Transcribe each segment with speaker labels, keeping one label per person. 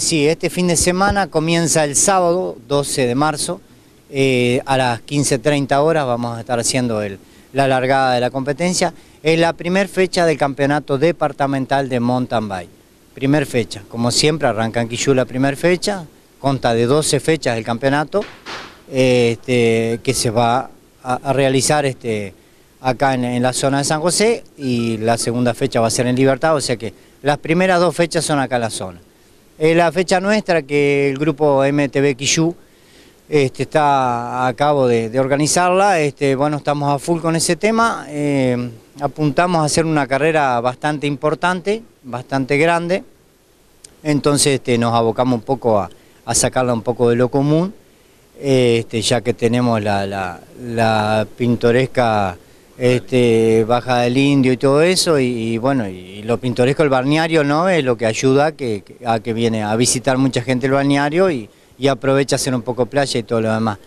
Speaker 1: Sí, este fin de semana comienza el sábado 12 de marzo. Eh, a las 15.30 horas vamos a estar haciendo la largada de la competencia. Es la primera fecha del campeonato departamental de mountain bike. Primer fecha, como siempre arranca en Quillú la primera fecha, consta de 12 fechas del campeonato eh, este, que se va a, realizar este, acá en, la zona de San José y la segunda fecha va a ser en Libertad, o sea que las primeras dos fechas son acá en la zona. Es la fecha nuestra que el grupo MTB Quillú este, está a cabo de, organizarla. Este, bueno, estamos a full con ese tema. Eh, apuntamos a hacer una carrera bastante importante, bastante grande. Entonces este, nos abocamos un poco a, sacarla un poco de lo común, eh, ya que tenemos la pintoresca este, Baja del Indio y todo eso, y, bueno, y lo pintoresco el balneario, ¿no? Es lo que ayuda a que viene a visitar mucha gente el balneario y, y aprovecha hacer un poco playa y todo lo demás.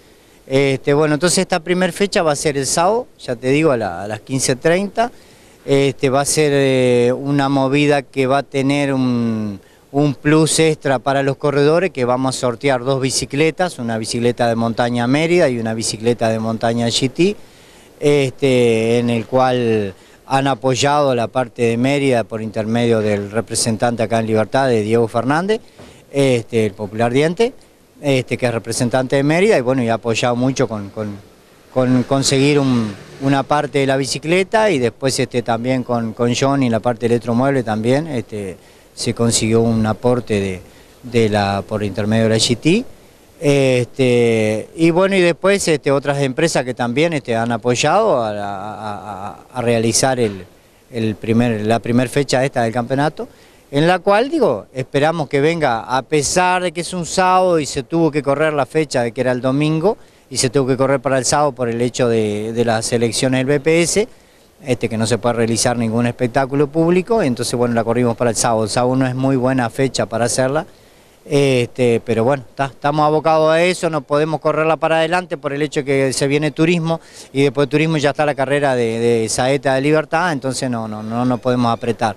Speaker 1: Este, bueno, entonces esta primera fecha va a ser el sábado, ya te digo, a, las 15.30. Este, va a ser eh, una movida que va a tener un, un, plus extra para los corredores, que vamos a sortear dos bicicletas, una bicicleta de montaña Mérida y una bicicleta de montaña GT. Este, en el cual han apoyado la parte de Mérida por intermedio del representante acá en Libertad, de Diego Fernández, este, el popular diente, este, que es representante de Mérida, y bueno, y ha apoyado mucho con, conseguir una parte de la bicicleta y después también con, con John y la parte de electromueble también, se consiguió un aporte por intermedio de la GT. Este, y bueno, y después este, otras empresas que también este, han apoyado a, realizar el, primer, la primera fecha esta del campeonato, en la cual, digo, esperamos que venga, a pesar de que es un sábado y se tuvo que correr la fecha de que era el domingo, y se tuvo que correr para el sábado por el hecho de, las elecciones del BPS, este, que no se puede realizar ningún espectáculo público, entonces bueno, la corrimos para el sábado. El sábado no es muy buena fecha para hacerla, este, pero bueno, estamos abocados a eso, no podemos correrla para adelante por el hecho que se viene turismo y después de turismo ya está la carrera de, Saeta de Libertad, entonces no, no, no nos podemos apretar.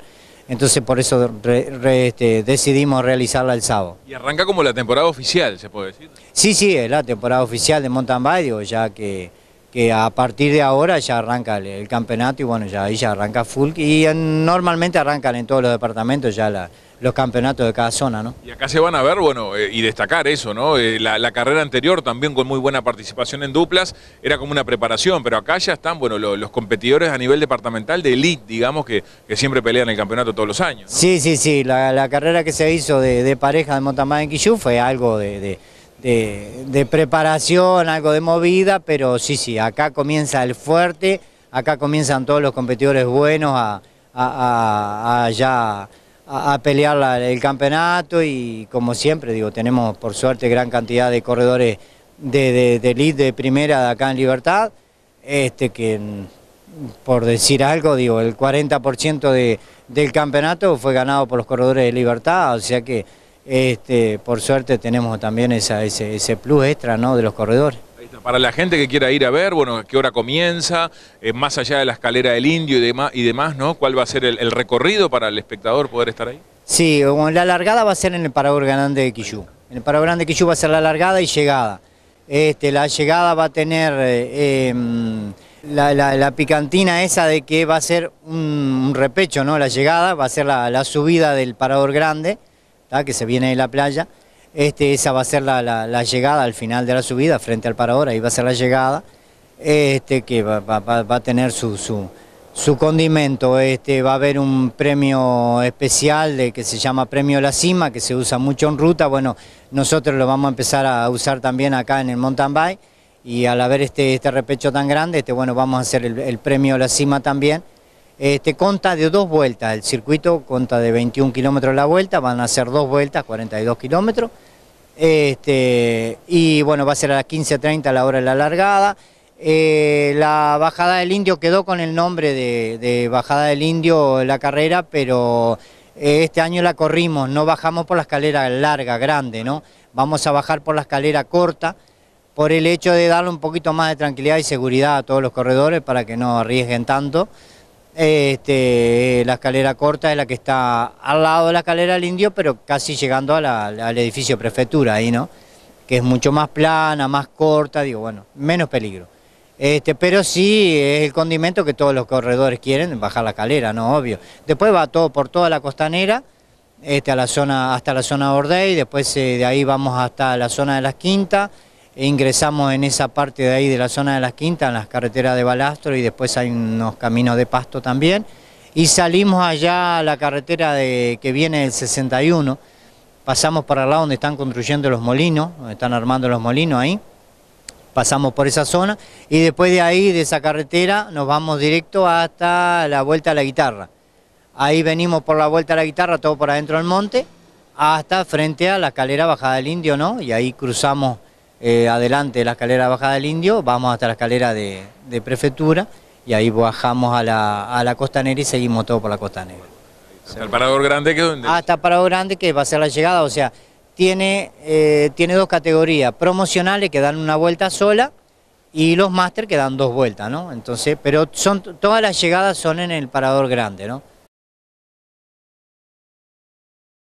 Speaker 1: Entonces por eso este, decidimos realizarla el sábado.
Speaker 2: Y arranca como la temporada oficial, ¿se puede decir?
Speaker 1: Sí, sí, es la temporada oficial de mountain ya que, que a partir de ahora ya arranca el, campeonato y bueno, ya ahí ya arranca full y normalmente arrancan en todos los departamentos ya la los campeonatos de cada zona. ¿no?
Speaker 2: Y acá se van a ver, bueno, eh, y destacar eso, ¿no? Eh, la, carrera anterior también con muy buena participación en duplas, era como una preparación, pero acá ya están, bueno, los competidores a nivel departamental de elite, digamos, que, siempre pelean el campeonato todos los años.
Speaker 1: Sí, sí, sí, la, carrera que se hizo de, pareja de Montamar en Quillú fue algo de, preparación, algo de movida, pero sí, sí, acá comienza el fuerte, acá comienzan todos los competidores buenos a, a, a ya a, pelear el campeonato y como siempre, digo, tenemos por suerte gran cantidad de corredores de, de, de elite de primera de acá en Libertad, este que por decir algo, digo, el 40% del campeonato fue ganado por los corredores de Libertad, o sea que este, por suerte tenemos también ese, ese plus extra ¿no? de los corredores.
Speaker 2: Para la gente que quiera ir a ver, bueno, qué hora comienza? Eh, más allá de la escalera del indio y demás, ¿no? ¿Cuál va a ser el, recorrido para el espectador poder estar ahí?
Speaker 1: Sí, la largada va a ser en el Parador Grande de Quillú. En el Parador Grande de Quillú va a ser la largada y llegada. Este, la llegada va a tener eh, em, la, picantina esa de que va a ser un, repecho, ¿no? La llegada va a ser la, subida del Parador Grande, que se viene de la playa. Este, esa va a ser la, llegada al final de la subida frente al parador, ahí va a ser la llegada, este, que va, va, a tener su, su, su, condimento. Este, va a haber un premio especial de, que se llama Premio La Cima, que se usa mucho en ruta. Bueno, nosotros lo vamos a empezar a usar también acá en el mountain bike y al haber este, este repecho tan grande, este, bueno, vamos a hacer el Premio La Cima también. Este, conta de dos vueltas, el circuito conta de 21 kilómetros la vuelta, van a ser dos vueltas, 42 kilómetros. Este, y bueno, va a ser a las 15.30 la hora de la largada. Eh, la Bajada del Indio quedó con el nombre de, Bajada del Indio la carrera, pero eh, este año la corrimos, no bajamos por la escalera larga, grande, ¿no? Vamos a bajar por la escalera corta por el hecho de darle un poquito más de tranquilidad y seguridad a todos los corredores para que no arriesguen tanto. Este, la escalera corta es la que está al lado de la escalera del indio, pero casi llegando al edificio prefectura ahí, ¿no? Que es mucho más plana, más corta, digo, bueno, menos peligro. Este, pero sí es el condimento que todos los corredores quieren, bajar la escalera, ¿no? Obvio. Después va todo por toda la costanera, este, a la zona, hasta la zona Ordey, después eh, de ahí vamos hasta la zona de las Quintas, e ingresamos en esa parte de ahí de la zona de las quintas, en las carreteras de Balastro y después hay unos caminos de pasto también. Y salimos allá a la carretera que viene del 61, pasamos para allá donde están construyendo los molinos, donde están armando los molinos ahí, pasamos por esa zona y después de ahí, de esa carretera, nos vamos directo hasta la vuelta a la guitarra. Ahí venimos por la vuelta a la guitarra, todo por adentro del monte, hasta frente a la escalera bajada del indio, ¿no? Y ahí cruzamos eh, adelante de la escalera bajada del Indio, vamos hasta la escalera de, prefectura y ahí bajamos a la, Costa la y seguimos todo por la costa
Speaker 2: ¿Hasta el parador grande que dónde?
Speaker 1: Hasta ah, parador grande que va a ser la llegada, o sea, tiene, eh, tiene dos categorías, promocionales que dan una vuelta sola y los máster que dan dos
Speaker 2: vueltas, ¿no? Entonces, pero son, todas las llegadas son en el parador grande, ¿no?